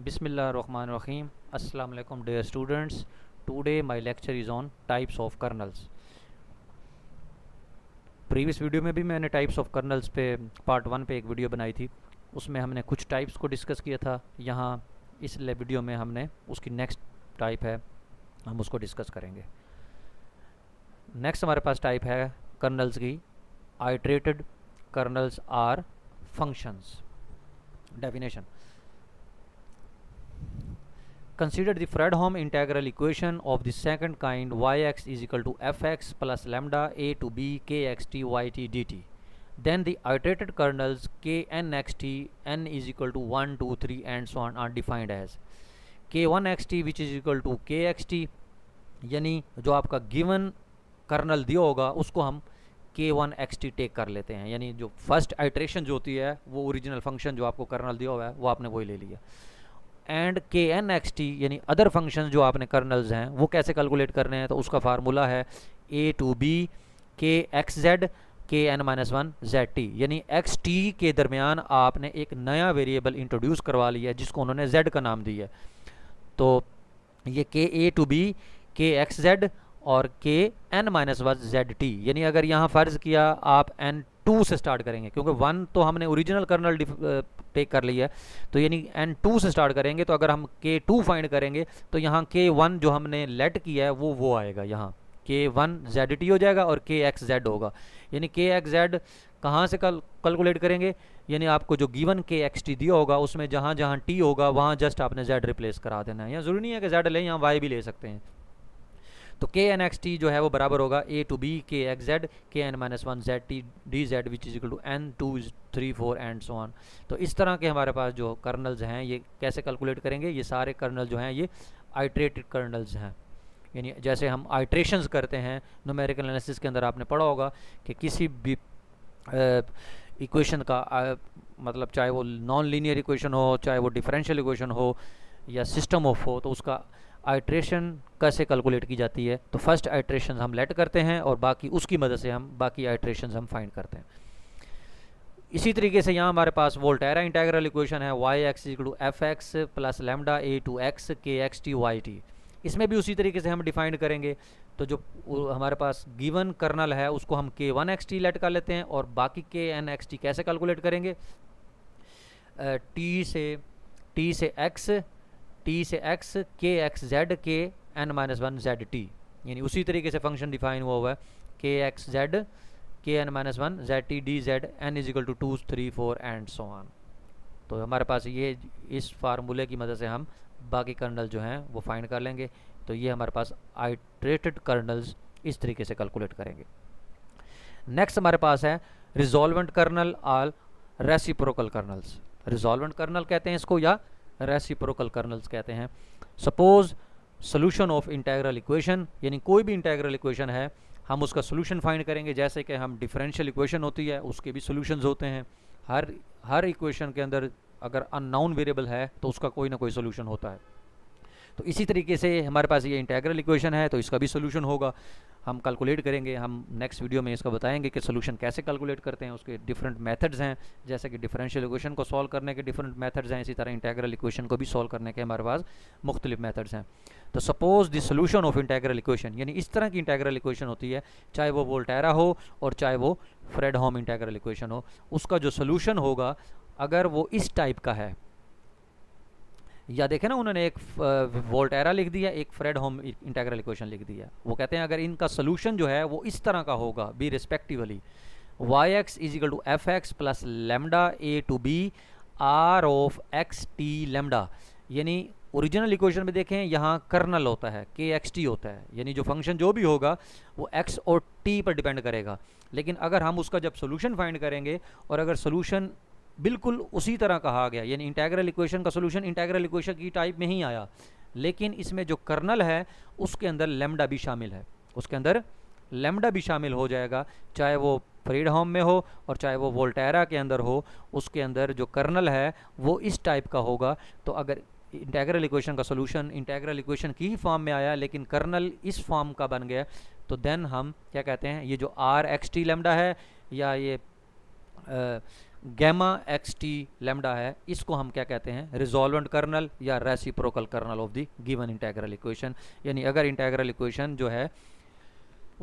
Run Assalamu alaikum dear students today my lecture is on types of kernels previous video में भी मैंने types of kernels पे part one पे एक video बनाई थी उसमें हमने कुछ टाइप्स को डिस्कस किया था यहाँ इस वीडियो में हमने उसकी नेक्स्ट टाइप है हम उसको डिस्कस करेंगे नेक्स्ट हमारे पास टाइप है कर्नल्स की iterated kernels are functions definition Consider the Fredholm integral equation of the second kind yx is equal to fx plus lambda a to b kxt yt dt. Then the iterated kernels knxt n is equal to 1, 2, 3 and so on are defined as k1xt which is equal to kxt यानी जो आपका given colonel दिया होगा उसको हम के one x T take कर लेते हैं यानी जो फर्स्ट आइट्रेशन जो होती है वो ओरिजिनल फंक्शन जो आपको कर्नल दिया हुआ है वो आपने वही ले लिया and K N X T यानी अदर फंक्शन जो आपने कर्नल्स हैं वो कैसे कैलकुलेट करने हैं तो उसका फार्मूला है A to B K X Z के N minus one Z T यानी एक्स टी के दरमियान आपने एक नया वेरिएबल इंट्रोड्यूस करवा लिया है जिसको उन्होंने जेड का नाम दिया तो ये K A to B K X Z और K N minus one Z T यानी अगर यहाँ फ़र्ज़ किया आप एन टू से स्टार्ट करेंगे क्योंकि वन तो हमने ओरिजिनल कर्नल टेक कर लिया है तो यानी एन टू से स्टार्ट करेंगे तो अगर हम के टू फाइंड करेंगे तो यहाँ के वन जो हमने लेट किया है वो वो आएगा यहाँ के वन जेड टी हो जाएगा और के एक्स जेड होगा यानी के एक्स जेड कहाँ से कल कैलकुलेट करेंगे यानी आपको जो गिवन के एक्स टी दिया होगा उसमें जहाँ जहाँ टी होगा वहाँ जस्ट आपने जेड रिप्लेस करा देना है यहाँ ज़रूरी नहीं है कि जेड लें यहाँ वाई भी ले सकते हैं तो के एन एक्स टी जो है वो बराबर होगा A to B K X Z के N minus one Z T D Z which is equal to N two three four and so on तो इस तरह के हमारे पास जो कर्नल्स हैं ये कैसे कैलकुलेट करेंगे ये सारे कर्नल जो हैं ये आइट्रेटेड कर्नल्स हैं यानी जैसे हम आइट्रेशंस करते हैं नोमेरिकल एनालिसिस के अंदर आपने पढ़ा होगा कि किसी भी इक्वेशन का आ, मतलब चाहे वो नॉन लीनियर इक्वेशन हो चाहे वो डिफरेंशियल इक्वेशन हो या सिस्टम ऑफ हो तो उसका आइट्रेशन कैसे कैलकुलेट की जाती है तो फर्स्ट आइट्रेशन हम लेट करते हैं और बाकी उसकी मदद से हम बाकी आइट्रेशन हम फाइंड करते हैं इसी तरीके से यहाँ हमारे पास वोल्टेरा इंटेग्रल इक्वेशन है Y X to F X plus lambda A to X के एक्स टी वाई टी इसमें भी उसी तरीके से हम डिफाइंड करेंगे तो जो हमारे पास गिवन कर्नल है उसको हम के वन एक्स टी लेट कर लेते हैं और बाकी के एन एक्स टी कैसे कैलकुलेट करेंगे टी से टी से एक्स टी से एक्स के एक्स जेड के N minus one Z T यानी उसी तरीके से फंक्शन डिफाइन हुआ हुआ है के एक्स जेड के N minus one Z T D Z N equal to two three four and so on तो हमारे पास ये इस फार्मूले की मदद से हम बाकी कर्नल जो हैं वो फाइंड कर लेंगे तो ये हमारे पास आइट्रेटेड कर्नल्स इस तरीके से कैलकुलेट करेंगे नेक्स्ट हमारे पास है resolvent kernel or reciprocal kernels resolvent kernel कहते हैं इसको या रेसिप्रोकल कर्नल्स कहते हैं suppose solution of integral equation यानी कोई भी इंटेग्रल इक्वेशन है हम उसका सोल्यूशन फाइंड करेंगे जैसे कि हम डिफरेंशियल इक्वेशन होती है उसके भी सोल्यूशंस होते हैं हर हर इक्वेशन के अंदर अगर अननाउन वेरिएबल है तो उसका कोई ना कोई सोल्यूशन होता है तो इसी तरीके से हमारे पास ये इंटेग्रल इक्वेशन है तो इसका भी सोल्यूशन होगा हम कैलकुलेट करेंगे हम नेक्स्ट वीडियो में इसका बताएंगे कि सोल्यूशन कैसे कैलकुलेट करते हैं उसके डिफरेंट मेथड्स हैं जैसे कि डिफरेंशियल इक्वेशन को सॉल्व करने के डिफरेंट मेथड्स हैं इसी तरह इंटेग्रल इक्वेशन को भी सॉल्व करने के हमारे पास मुख्तलिफ मेथड्स हैं तो suppose the solution of integral equation यानी इस तरह की इंटेग्रल इक्वेशन होती है चाहे वो वोल्टेरा हो और चाहे वो फ्रेड होम इंटेग्रल इक्वेशन हो उसका जो सोल्यूशन होगा अगर वो इस टाइप का है या देखे ना उन्होंने एक वोल्टेरा लिख दिया एक फ्रेड होम इंटेग्रल इक्वेशन लिख दिया वो कहते हैं अगर इनका सोल्यूशन जो है वो इस तरह का होगा B respectively Y X is equal to F X plus lambda A to B R of X T lambda यानी ओरिजिनल इक्वेशन में देखें यहाँ कर्नल होता है के एक्स टी होता है यानी जो फंक्शन जो भी होगा वो एक्स और टी पर डिपेंड करेगा लेकिन अगर हम उसका जब सोल्यूशन फाइंड करेंगे और अगर सोल्यूशन बिल्कुल उसी तरह कहा गया यानी इंटेग्रल इक्वेशन का सोल्यूशन इंटेग्रल इक्वेशन की टाइप में ही आया लेकिन इसमें जो कर्नल है उसके अंदर लेमडा भी शामिल है उसके अंदर लेमडा भी शामिल हो जाएगा चाहे वो फ्रीड होम में हो और चाहे वो वोल्टेरा के अंदर हो उसके अंदर जो कर्नल है वो इस टाइप का होगा तो अगर इंटेग्रल इक्वेशन का सोल्यूशन इंटेग्रल इक्वेशन की ही फॉर्म में आया लेकिन कर्नल इस फॉर्म का बन गया तो देन हम क्या कहते हैं ये जो आर एक्स टी लेमडा है या ये आ, गैमा एक्स टी लेमडा है इसको हम क्या कहते हैं रिजॉल्वेंट कर्नल या reciprocal kernel of the given integral equation यानी अगर इंटेग्रल इक्वेशन जो है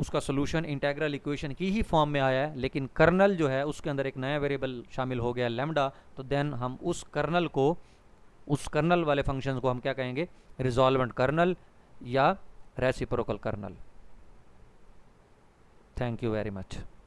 उसका सोल्यूशन इंटेग्रल इक्वेशन की ही फॉर्म में आया है लेकिन कर्नल जो है उसके अंदर एक नया वेरिएबल शामिल हो गया लेमडा तो देन हम उस कर्नल को उस कर्नल वाले फंक्शन को हम क्या कहेंगे रिजॉल्वेंट कर्नल या reciprocal kernel thank you very much